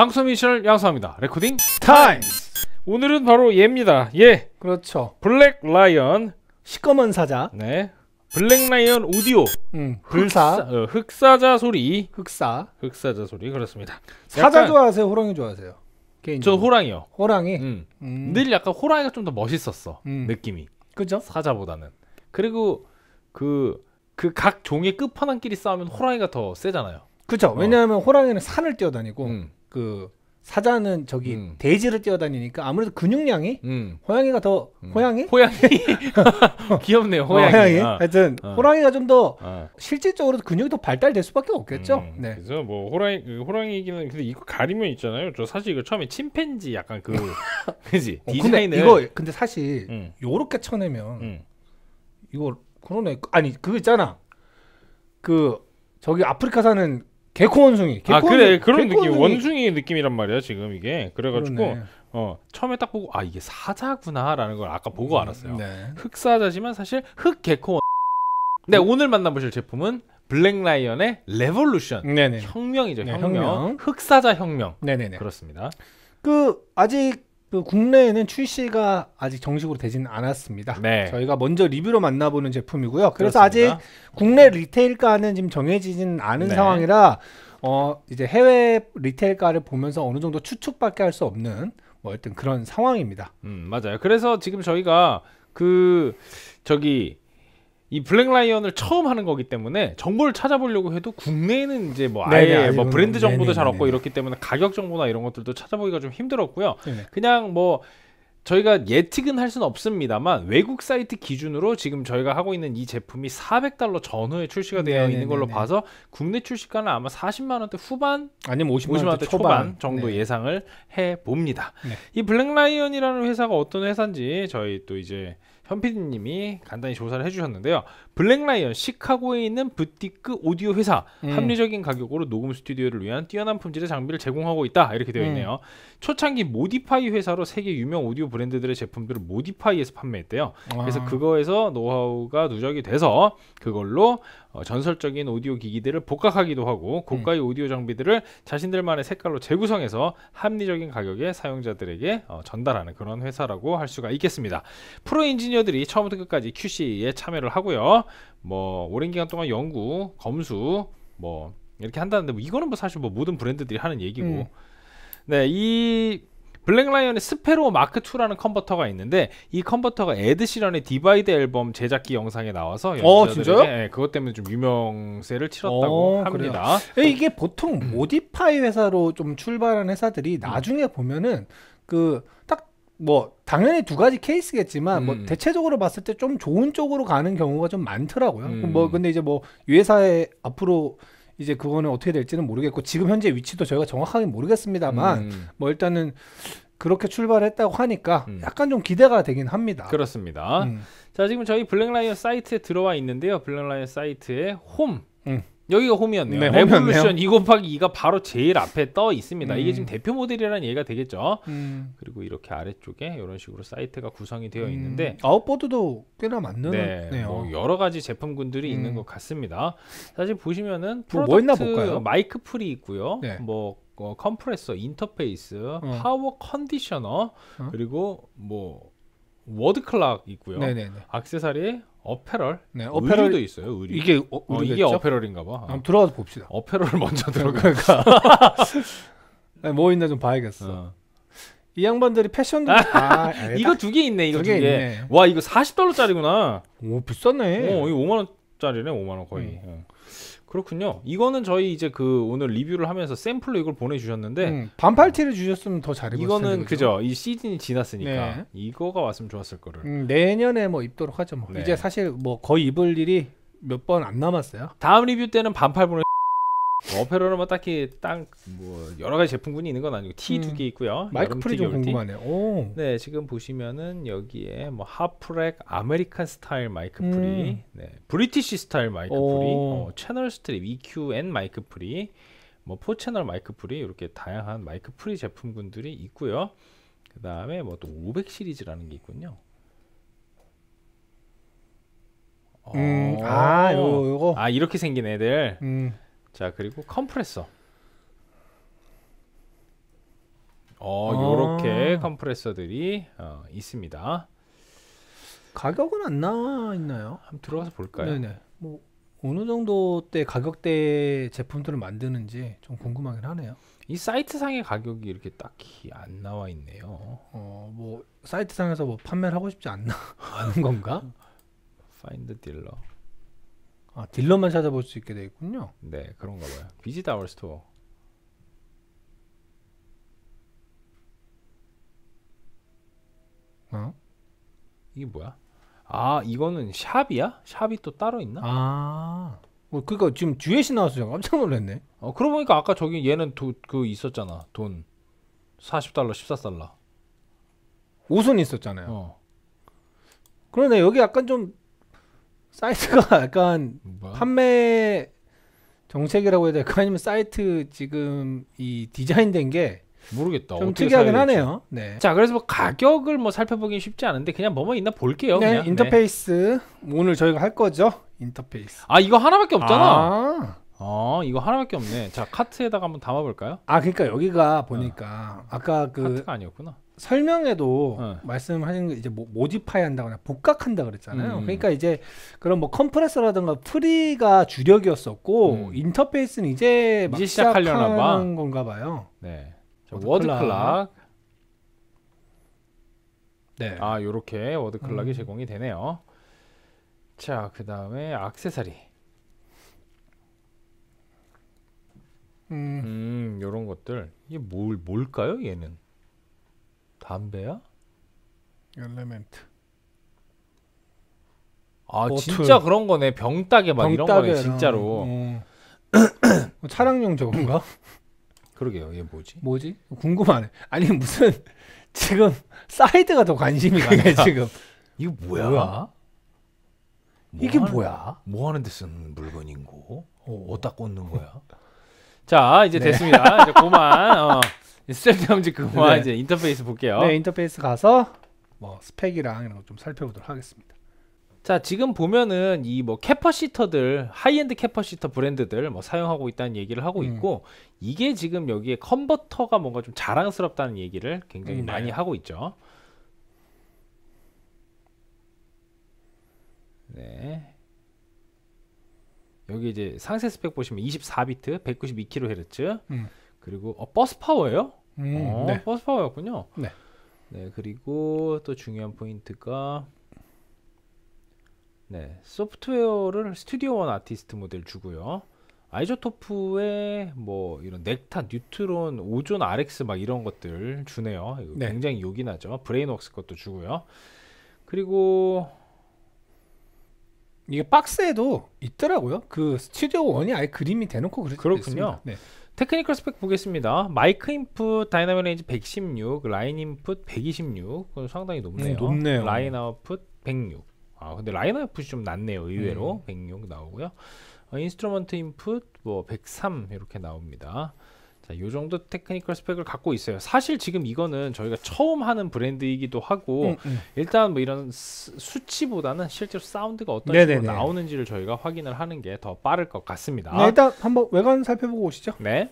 방송 미션을 양성합니다. 레코딩 타임! 오늘은 바로 얘입니다. 예! 그렇죠. 블랙 라이언. 시꺼먼 사자. 네. 블랙 라이언 오디오. 음, 불사. 흑사, 어, 흑사자 소리. 흑사. 흑사자 소리. 그렇습니다. 사자 좋아하세요? 호랑이 좋아하세요? 개인적으로. 저 호랑이요. 호랑이? 음. 음. 늘 약간 호랑이가 좀 더 멋있었어. 음. 느낌이. 그죠? 사자보다는. 그리고 그, 그 각 종의 끝판왕끼리 싸우면 호랑이가 더 세잖아요. 그죠. 어. 왜냐하면 호랑이는 산을 뛰어다니고, 음. 그 사자는 저기 음. 대지를 뛰어다니니까 아무래도 근육량이 음. 호양이가더 음. 호양이 호랑이 귀엽네요 어, 호양이 호랑이. 아. 하여튼 아. 호랑이가 좀더 아. 실질적으로 근육이 더 발달될 수밖에 없겠죠. 음. 네. 그래서 뭐 호랑이 그 호랑이기는 근데 이거 가리면 있잖아요. 저 사실 이거 처음에 침팬지 약간 그 그지 어, 디자인을 근데 이거 근데 사실 음. 요렇게 쳐내면 음. 이거 그러네 아니 그거 있잖아 그 저기 아프리카 사는 개코 원숭이. 개코 아 그래 그런 느낌 원숭이. 원숭이 느낌이란 말이야 지금 이게 그래가지고 그러네. 어 처음에 딱 보고 아 이게 사자구나라는 걸 아까 보고 음, 알았어요. 네. 흑사자지만 사실 흑개코. 원... 네 오늘 만나보실 제품은 블랙라이언의 레볼루션. 네네. 혁명이죠 네, 혁명. 혁명. 흑사자 혁명. 네네네. 그렇습니다. 그 아직 그 국내에는 출시가 아직 정식으로 되지는 않았습니다. 네. 저희가 먼저 리뷰로 만나보는 제품이고요. 그래서 그렇습니다. 아직 국내 리테일가는 지금 정해지진 않은 네. 상황이라 어 이제 해외 리테일가를 보면서 어느 정도 추측밖에 할 수 없는 뭐 어떤 그런 상황입니다. 음 맞아요. 그래서 지금 저희가 그 저기 이 블랙라이언을 처음 하는 거기 때문에 정보를 찾아보려고 해도 국내에는 이제 뭐 아예 네네, 뭐 브랜드 정보도 네네, 잘 없고 네네. 이렇기 때문에 가격 정보나 이런 것들도 찾아보기가 좀 힘들었고요. 그냥 뭐 저희가 예측은 할 수는 없습니다만 외국 사이트 기준으로 지금 저희가 하고 있는 이 제품이 400달러 전후에 출시가 되어 있는 걸로 봐서 국내 출시가는 아마 40만 원대 후반 아니면 50만, 50만 원대 초반, 초반 정도 네. 예상을 해 봅니다. 네. 이 블랙라이언이라는 회사가 어떤 회사인지 저희 또 이제 현피디님이 간단히 조사를 해주셨는데요. 블랙라이언 시카고에 있는 부티크 오디오 회사 음. 합리적인 가격으로 녹음 스튜디오를 위한 뛰어난 품질의 장비를 제공하고 있다 이렇게 되어 있네요. 음. 초창기 모디파이 회사로 세계 유명 오디오 브랜드들의 제품들을 모디파이에서 판매했대요. 와. 그래서 그거에서 노하우가 누적이 돼서 그걸로 어, 전설적인 오디오 기기들을 복각하기도 하고 고가의 음. 오디오 장비들을 자신들만의 색깔로 재구성해서 합리적인 가격에 사용자들에게 어, 전달하는 그런 회사라고 할 수가 있겠습니다. 프로 인지니어들이 처음부터 끝까지 QC에 참여를 하고요. 뭐 오랜 기간 동안 연구, 검수 뭐 이렇게 한다는데 뭐 이거는 뭐 사실 뭐 모든 브랜드들이 하는 얘기고 음. 네, 이 블랙라이언의 스페로 마크2라는 컨버터가 있는데 이 컨버터가 에드시런의 디바이드 앨범 제작기 영상에 나와서 어 진짜요? 예, 그것 때문에 좀 유명세를 치렀다고 어, 합니다. 그래 예, 이게 보통 음. 모디파이 회사로 좀 출발한 회사들이 음. 나중에 보면은 그 딱 뭐 당연히 두 가지 케이스겠지만 뭐 음. 뭐 대체적으로 봤을 때 좀 좋은 쪽으로 가는 경우가 좀 많더라고요. 음. 뭐 근데 이제 뭐이회사에 앞으로 이제 그거는 어떻게 될지는 모르겠고 지금 현재 위치도 저희가 정확하게 모르겠습니다만 음. 뭐 일단은 그렇게 출발했다고 하니까 음. 약간 좀 기대가 되긴 합니다. 그렇습니다. 음. 자 지금 저희 블랙라이언 사이트에 들어와 있는데요. 블랙라이언 사이트에 홈 음. 여기가 홈이었네요. 네, 레볼루션 2 곱하기 2가 바로 제일 앞에 떠 있습니다. 음. 이게 지금 대표 모델이라는 얘기가 되겠죠. 음. 그리고 이렇게 아래쪽에 이런 식으로 사이트가 구성이 되어 음. 있는데 아웃보드도 꽤나 맞는 네, 네요. 뭐 여러 가지 제품군들이 음. 있는 것 같습니다. 사실 보시면은 뭐, 뭐 있나 볼까요? 마이크 풀이 있고요. 네. 뭐 어, 컴프레서, 인터페이스, 어. 파워 컨디셔너 어? 그리고 뭐 워드 클락 있고요. 네네네. 악세사리 어페럴. 네, 어페럴도 있어요. 의류. 이게 어, 어, 이게 어페럴인가 봐. 한번 들어가서 봅시다. 어페럴 먼저 들어가. 니까뭐 그러니까. 있나 좀 봐야겠어. 어. 이 양반들이 패션도 아, 이거 두 개 있네. 이거 두 개. 있네. 와, 이거 40달러짜리구나. 오, 비쌌네 어, 이거 5만 원짜리네. 5만 원 거의. 음. 어. 그렇군요. 이거는 저희 이제 그 오늘 리뷰를 하면서 샘플로 이걸 보내주셨는데 음, 반팔티를 주셨으면 더 잘 입었을 텐데 이거는 그죠. 이 시즌이 지났으니까 네. 이거가 왔으면 좋았을 거를. 음, 내년에 뭐 입도록 하죠. 뭐. 네. 이제 사실 뭐 거의 입을 일이 몇 번 안 남았어요. 다음 리뷰 때는 반팔 보내. 어페러은뭐 딱히 딱뭐 여러 가지 제품군이 있는 건 아니고 티 두개 음. 있고요. 마이크 풀이 좀 궁금하네요. 오. 네, 지금 보시면은 여기에 뭐 하프렉 아메리칸 스타일 마이크 프리, 이 음. 네, 브리티시 스타일 마이크 오. 풀이, 어, 채널 스트립 EQN 마이크 프리, 뭐 4채널 마이크 프리 이렇게 다양한 마이크 프리 제품군들이 있고요. 그다음에 뭐또500 시리즈라는 게 있군요. 음, 어. 아, 요, 요거. 아, 이렇게 생긴 애들. 음. 자 그리고 컴프레서 어 아. 요렇게 아. 컴프레서들이 어, 있습니다 가격은 안 나와 있나요? 한번 들어가서 볼까요? 네네 뭐 어느 정도 때 가격대 제품들을 만드는지 좀 궁금하긴 하네요 이 사이트상의 가격이 이렇게 딱히 안 나와 있네요 어뭐 사이트상에서 뭐 판매를 하고 싶지 않나 하는 건가? Find the dealer 아, 딜러만 찾아볼 수 있게 돼 있군요. 네, 그런가 봐요. 비지 다월 스토어. 어? 이게 뭐야? 아, 이거는 샵이야? 샵이 또 따로 있나? 아. 뭐 어, 그니까 지금 듀엣이 나왔어요. 깜짝 놀랐네. 어, 그러고 보니까 아까 저기 얘는 도, 그 있었잖아. 돈 40달러, 14달러. 5손 있었잖아요. 어. 그러네. 여기 약간 좀 사이트가 약간 뭐? 판매 정책이라고 해야 될까 아니면 사이트 지금 이 디자인된 게 모르겠다. 좀 특이하긴 하네요. 네. 자, 그래서 뭐 가격을 뭐 살펴보기 쉽지 않은데 그냥 뭐뭐 있나 볼게요. 네, 그냥. 네. 인터페이스 네. 오늘 저희가 할 거죠. 인터페이스. 아, 이거 하나밖에 없잖아. 아, 어 이거 하나밖에 없네. 자 카트에다가 한번 담아볼까요? 아 그러니까 여기가 어. 보니까 아까 그 카트가 아니었구나. 설명에도 어. 말씀하신 게 이제 모디파이 한다거나 복각한다 그랬잖아요. 음. 그러니까 이제 그런 뭐 컴프레서라든가 프리가 주력이었었고 음. 인터페이스는 이제 막 이제 시작하려나 봐. 건가 봐요. 네. 워드 클락. 네. 아, 요렇게 워드 클락이 음. 제공이 되네요. 자, 그다음에 악세사리. 음, 이런 음, 것들. 이게 뭘, 뭘까요, 얘는? 담배야? 엘레멘트. 아, 버튼. 진짜 그런 거네. 병따개 막 이런 거네, 진짜로. 어. 뭐 차량용 저건가? 그러게요, 얘 뭐지? 뭐지? 궁금하네. 아니 무슨 지금 사이드가 더 관심이 가네 그러니까. 지금. 이거 뭐야? 뭐야? 뭐 이게 하는- 뭐야? 뭐 하는데 쓰는 물건인고? 어, 어디다 꽂는 거야? 자 이제 네. 됐습니다. 이제 그만 어, 셀프염지 그만 네. 이제 인터페이스 볼게요. 네 인터페이스 가서 뭐 스펙이랑 이런 거 좀 살펴보도록 하겠습니다. 자 지금 보면은 이 뭐 캐퍼시터들 하이엔드 캐퍼시터 브랜드들 뭐 사용하고 있다는 얘기를 하고 음. 있고 이게 지금 여기에 컨버터가 뭔가 좀 자랑스럽다는 얘기를 굉장히 음, 네. 많이 하고 있죠. 네 여기 이제 상세 스펙 보시면 24비트, 192kHz 음. 그리고 어, 버스 파워예요. 음, 어, 네. 버스 파워였군요. 네. 네 그리고 또 중요한 포인트가 네 소프트웨어를 스튜디오 원 아티스트 모델 주고요. 아이조토프의 뭐 이런 넥타, 뉴트론, 오존, RX 막 이런 것들 주네요. 네. 굉장히 요긴하죠. 브레인웍스 것도 주고요. 그리고 이게 박스에도 있더라고요. 그 스튜디오 원이 아예 그림이 대놓고 그렇군요. 네. 테크니컬 스펙 보겠습니다. 마이크 인풋 다이나믹 레인지 116, 그 라인 인풋 126, 그 상당히 높네요. 음, 높네요. 라인 아웃풋 106. 아 근데 라인 아웃풋이 좀 낮네요. 의외로 음. 106 나오고요. 어, 인스트루먼트 인풋 뭐103 이렇게 나옵니다. 자, 네, 요 정도 테크니컬 스펙을 갖고 있어요. 사실 지금 이거는 저희가 처음 하는 브랜드이기도 하고 음, 음. 일단 뭐 이런 수, 치보다는 실제로 사운드가 어떤 네네네. 식으로 나오는지를 저희가 확인을 하는 게 더 빠를 것 같습니다. 네, 일단 한번 외관 살펴보고 오시죠. 네.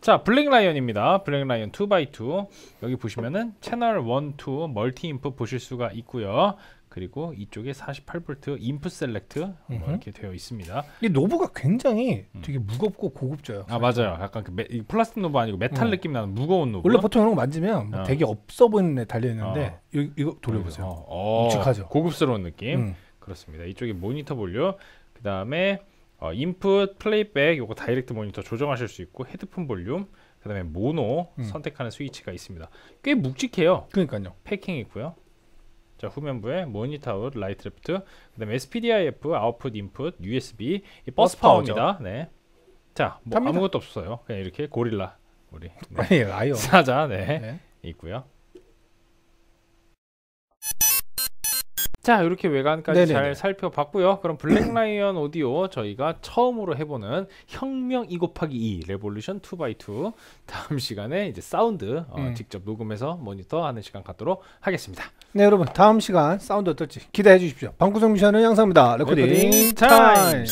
자 블랙라이언입니다 블랙라이언 2x2 여기 보시면은 채널 1, 2 멀티 인풋 보실 수가 있고요 그리고 이쪽에 48V 인풋 셀렉트 뭐 이렇게 되어 있습니다. 이 노브가 굉장히 음. 되게 무겁고 고급져요. 아 맞아요. 약간 그 메, 플라스틱 노브 아니고 메탈 음. 느낌 나는 무거운 노브. 원래 보통 이런 거 만지면 뭐 어. 되게 없어 보이는 애 달려 있는데 어. 이거 돌려보세요. 어, 어, 어. 묵직하죠. 고급스러운 느낌. 음. 그렇습니다. 이쪽에 모니터 볼륨, 그 다음에 어, 인풋, 플레이백, 요거 다이렉트 모니터 조정하실 수 있고 헤드폰 볼륨, 그 다음에 모노 음. 선택하는 스위치가 있습니다. 꽤 묵직해요. 그러니까요. 패킹 있고요. 자 후면부에 모니터 아웃, 라이트 레프트 그 다음에 SPDIF, 아웃풋, 인풋, USB 이 버스, 파워입니다 네. 자, 뭐 탑니다. 아무것도 없어요 그냥 이렇게 고릴라 우리 네. 아니 라이언 사자 네. 네. 있고요 자 이렇게 외관까지 네네네. 잘 살펴봤고요. 그럼 블랙라이언 오디오 저희가 처음으로 해보는 혁명 2 곱하기 2 레볼루션 2x2 다음 시간에 이제 사운드 어, 음. 직접 녹음해서 모니터하는 시간 갖도록 하겠습니다. 네 여러분 다음 시간 사운드 어떨지 기대해 주십시오. 방구석 미션은 양상입니다. 레코딩, 레코딩 타임.